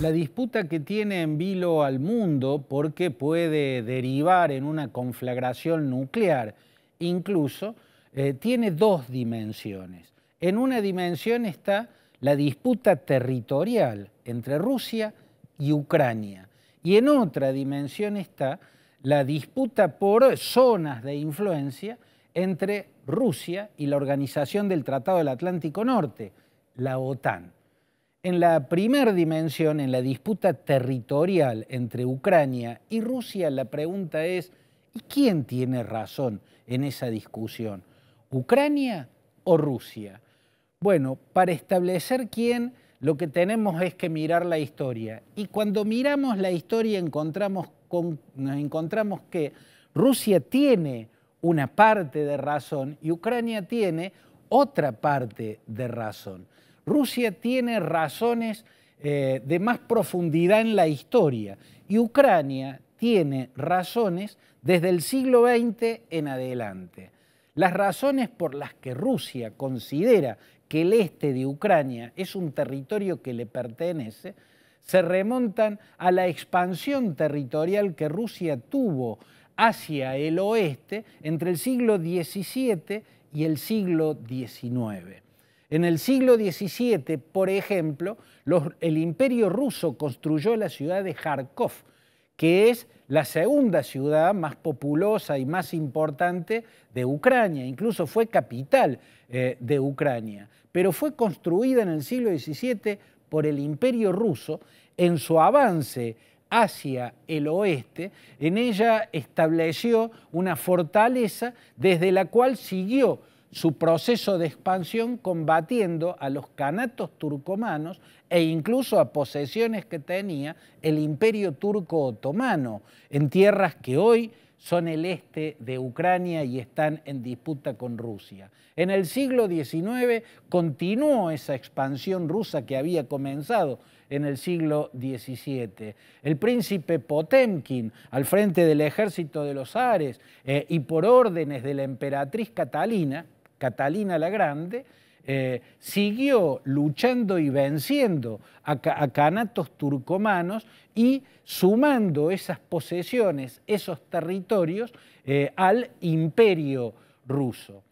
La disputa que tiene en vilo al mundo porque puede derivar en una conflagración nuclear, incluso, eh, tiene dos dimensiones. En una dimensión está la disputa territorial entre Rusia y Ucrania. Y en otra dimensión está la disputa por zonas de influencia entre Rusia y la Organización del Tratado del Atlántico Norte, la OTAN. En la primera dimensión, en la disputa territorial entre Ucrania y Rusia, la pregunta es, ¿y quién tiene razón en esa discusión? ¿Ucrania o Rusia? Bueno, para establecer quién, lo que tenemos es que mirar la historia. Y cuando miramos la historia nos encontramos que Rusia tiene una parte de razón y Ucrania tiene otra parte de razón. Rusia tiene razones eh, de más profundidad en la historia y Ucrania tiene razones desde el siglo XX en adelante. Las razones por las que Rusia considera que el este de Ucrania es un territorio que le pertenece se remontan a la expansión territorial que Rusia tuvo hacia el oeste entre el siglo XVII y el siglo XIX. En el siglo XVII, por ejemplo, el imperio ruso construyó la ciudad de Kharkov, que es la segunda ciudad más populosa y más importante de Ucrania, incluso fue capital eh, de Ucrania, pero fue construida en el siglo XVII por el imperio ruso en su avance hacia el oeste, en ella estableció una fortaleza desde la cual siguió su proceso de expansión combatiendo a los canatos turcomanos e incluso a posesiones que tenía el imperio turco otomano en tierras que hoy son el este de Ucrania y están en disputa con Rusia. En el siglo XIX continuó esa expansión rusa que había comenzado en el siglo XVII. El príncipe Potemkin, al frente del ejército de los Ares eh, y por órdenes de la emperatriz Catalina, Catalina la Grande, eh, siguió luchando y venciendo a, canatos turcomanos y sumando esas posesiones, esos territorios, eh, al imperio ruso.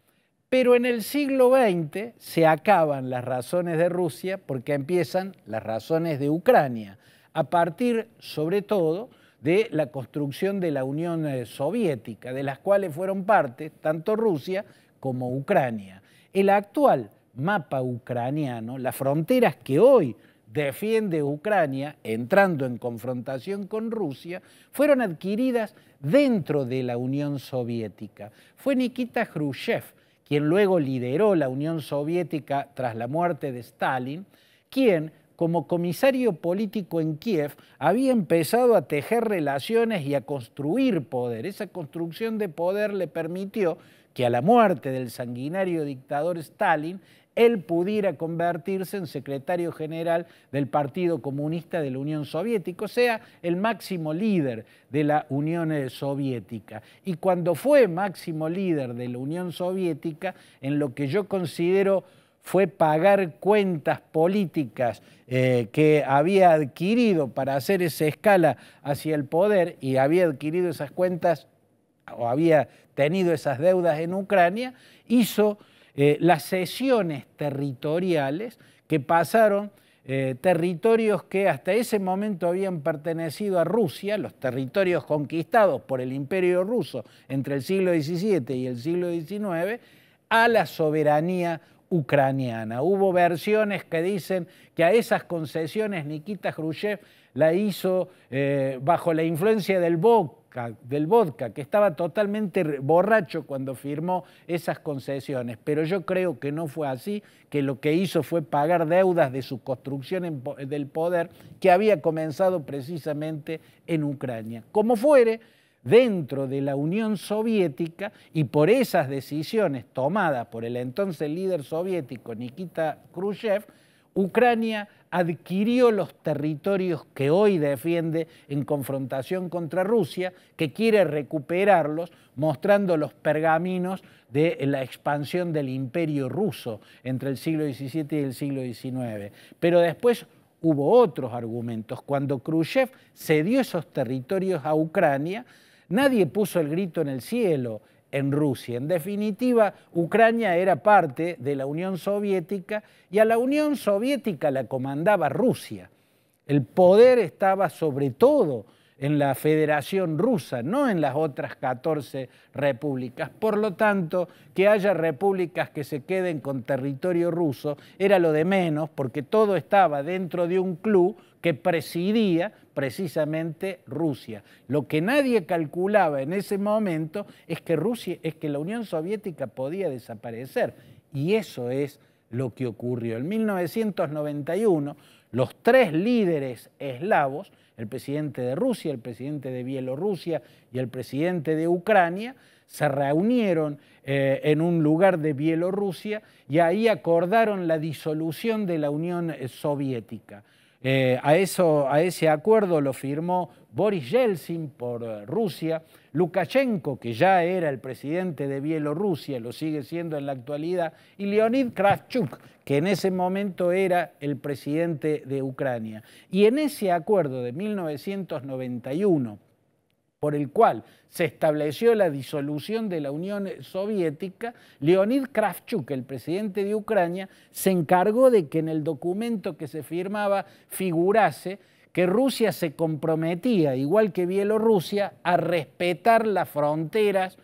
Pero en el siglo XX se acaban las razones de Rusia porque empiezan las razones de Ucrania, a partir sobre todo de la construcción de la Unión eh, Soviética, de las cuales fueron parte tanto Rusia como Ucrania. El actual mapa ucraniano, las fronteras que hoy defiende Ucrania, entrando en confrontación con Rusia, fueron adquiridas dentro de la Unión Soviética. Fue Nikita Khrushchev quien luego lideró la Unión Soviética tras la muerte de Stalin, quien, como comisario político en Kiev, había empezado a tejer relaciones y a construir poder. Esa construcción de poder le permitió que a la muerte del sanguinario dictador Stalin, él pudiera convertirse en secretario general del Partido Comunista de la Unión Soviética, o sea, el máximo líder de la Unión Soviética. Y cuando fue máximo líder de la Unión Soviética, en lo que yo considero fue pagar cuentas políticas eh, que había adquirido para hacer esa escala hacia el poder y había adquirido esas cuentas o había tenido esas deudas en Ucrania, hizo eh, las cesiones territoriales que pasaron eh, territorios que hasta ese momento habían pertenecido a Rusia, los territorios conquistados por el imperio ruso entre el siglo XVII y el siglo XIX, a la soberanía ucraniana. Hubo versiones que dicen que a esas concesiones Nikita Khrushchev la hizo eh, bajo la influencia del BOK, del vodka, que estaba totalmente borracho cuando firmó esas concesiones, pero yo creo que no fue así, que lo que hizo fue pagar deudas de su construcción del poder que había comenzado precisamente en Ucrania. Como fuere, dentro de la Unión Soviética y por esas decisiones tomadas por el entonces líder soviético Nikita Khrushchev, Ucrania adquirió los territorios que hoy defiende en confrontación contra Rusia, que quiere recuperarlos, mostrando los pergaminos de la expansión del imperio ruso entre el siglo XVII y el siglo XIX. Pero después hubo otros argumentos. Cuando Khrushchev cedió esos territorios a Ucrania, nadie puso el grito en el cielo en Rusia. En definitiva, Ucrania era parte de la Unión Soviética y a la Unión Soviética la comandaba Rusia. El poder estaba sobre todo en la Federación Rusa, no en las otras 14 repúblicas. Por lo tanto, que haya repúblicas que se queden con territorio ruso era lo de menos, porque todo estaba dentro de un club que presidía precisamente Rusia. Lo que nadie calculaba en ese momento es que Rusia, es que la Unión Soviética podía desaparecer. Y eso es lo que ocurrió. En 1991, los tres líderes eslavos el presidente de Rusia, el presidente de Bielorrusia y el presidente de Ucrania, se reunieron eh, en un lugar de Bielorrusia y ahí acordaron la disolución de la Unión Soviética. Eh, a, eso, a ese acuerdo lo firmó Boris Yeltsin por eh, Rusia, Lukashenko, que ya era el presidente de Bielorrusia, lo sigue siendo en la actualidad, y Leonid Kravchuk, que en ese momento era el presidente de Ucrania. Y en ese acuerdo de 1991, por el cual se estableció la disolución de la Unión Soviética, Leonid Kravchuk, el presidente de Ucrania, se encargó de que en el documento que se firmaba figurase que Rusia se comprometía, igual que Bielorrusia, a respetar las fronteras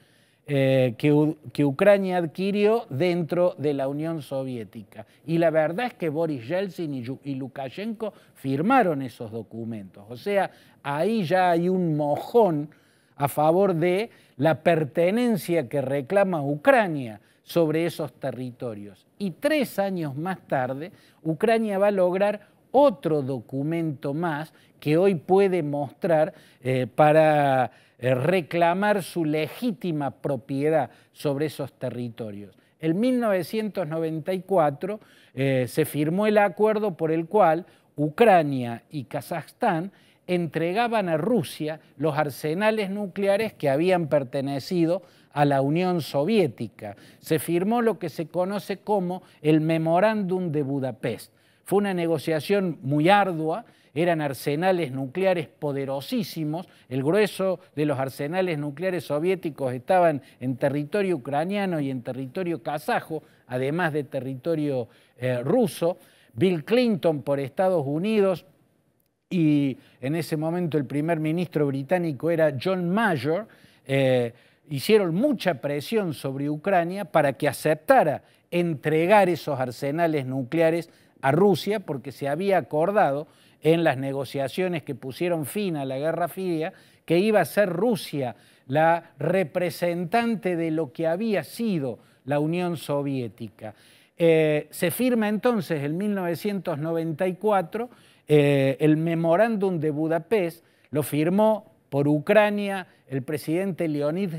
eh, que, Ucrania adquirió dentro de la Unión Soviética. Y la verdad es que Boris Yeltsin y, Lukashenko firmaron esos documentos. O sea, ahí ya hay un mojón a favor de la pertenencia que reclama Ucrania sobre esos territorios. Y tres años más tarde, Ucrania va a lograr otro documento más que hoy puede mostrar eh, para eh, reclamar su legítima propiedad sobre esos territorios. En 1994 eh, se firmó el acuerdo por el cual Ucrania y Kazajstán entregaban a Rusia los arsenales nucleares que habían pertenecido a la Unión Soviética. Se firmó lo que se conoce como el Memorándum de Budapest fue una negociación muy ardua, eran arsenales nucleares poderosísimos, el grueso de los arsenales nucleares soviéticos estaban en territorio ucraniano y en territorio kazajo, además de territorio eh, ruso. Bill Clinton por Estados Unidos y en ese momento el primer ministro británico era John Major. Eh, hicieron mucha presión sobre Ucrania para que aceptara entregar esos arsenales nucleares a Rusia porque se había acordado en las negociaciones que pusieron fin a la Guerra Fría que iba a ser Rusia la representante de lo que había sido la Unión Soviética. Eh, se firma entonces en 1994 eh, el memorándum de Budapest, lo firmó por Ucrania el presidente Leonid,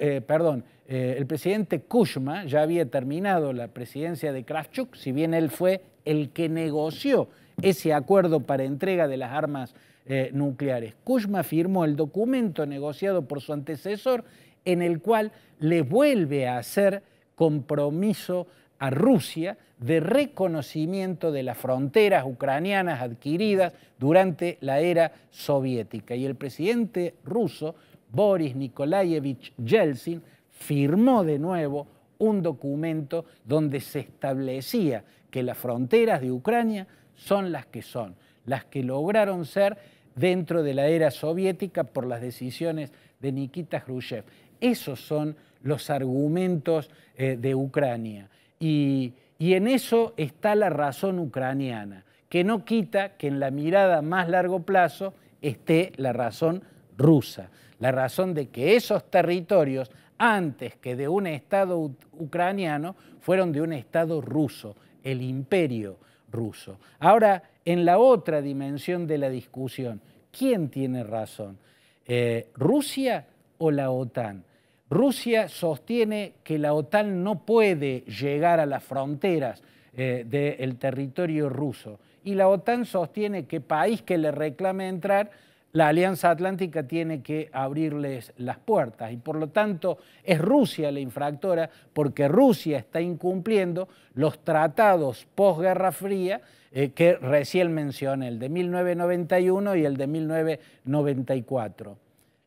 eh, perdón, eh, el presidente Kushma ya había terminado la presidencia de Kravchuk, si bien él fue el que negoció ese acuerdo para entrega de las armas eh, nucleares. Kushma firmó el documento negociado por su antecesor en el cual le vuelve a hacer compromiso a Rusia de reconocimiento de las fronteras ucranianas adquiridas durante la era soviética. Y el presidente ruso, Boris Nikolaevich Yeltsin, firmó de nuevo un documento donde se establecía que las fronteras de Ucrania son las que son, las que lograron ser dentro de la era soviética por las decisiones de Nikita Khrushchev. Esos son los argumentos eh, de Ucrania. Y, y en eso está la razón ucraniana, que no quita que en la mirada más largo plazo esté la razón rusa, la razón de que esos territorios antes que de un Estado ucraniano, fueron de un Estado ruso, el imperio ruso. Ahora, en la otra dimensión de la discusión, ¿quién tiene razón? Eh, ¿Rusia o la OTAN? Rusia sostiene que la OTAN no puede llegar a las fronteras eh, del territorio ruso y la OTAN sostiene que país que le reclame entrar la Alianza Atlántica tiene que abrirles las puertas y por lo tanto es Rusia la infractora porque Rusia está incumpliendo los tratados posguerra fría eh, que recién mencioné, el de 1991 y el de 1994.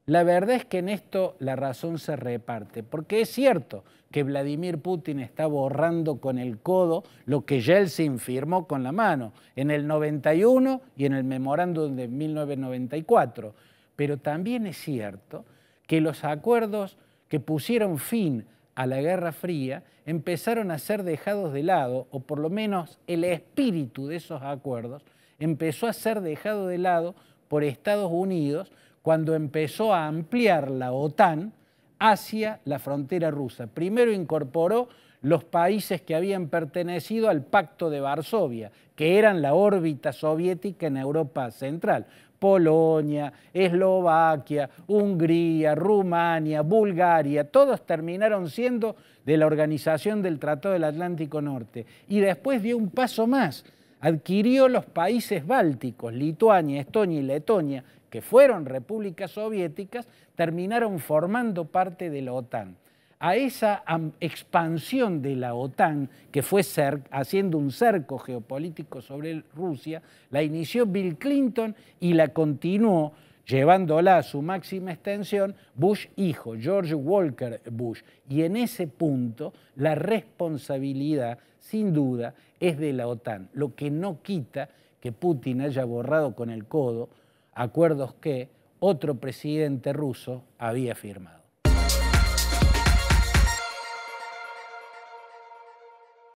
La verdad es que en esto la razón se reparte, porque es cierto que Vladimir Putin está borrando con el codo lo que Yeltsin firmó con la mano en el 91 y en el memorándum de 1994, pero también es cierto que los acuerdos que pusieron fin a la Guerra Fría empezaron a ser dejados de lado, o por lo menos el espíritu de esos acuerdos empezó a ser dejado de lado por Estados Unidos cuando empezó a ampliar la OTAN hacia la frontera rusa. Primero incorporó los países que habían pertenecido al Pacto de Varsovia, que eran la órbita soviética en Europa Central. Polonia, Eslovaquia, Hungría, Rumania, Bulgaria, todos terminaron siendo de la Organización del Tratado del Atlántico Norte. Y después dio un paso más, adquirió los países bálticos, Lituania, Estonia y Letonia, que fueron repúblicas soviéticas, terminaron formando parte de la OTAN. A esa expansión de la OTAN, que fue haciendo un cerco geopolítico sobre Rusia, la inició Bill Clinton y la continuó llevándola a su máxima extensión, Bush hijo, George Walker Bush. Y en ese punto la responsabilidad, sin duda, es de la OTAN, lo que no quita que Putin haya borrado con el codo acuerdos que otro presidente ruso había firmado.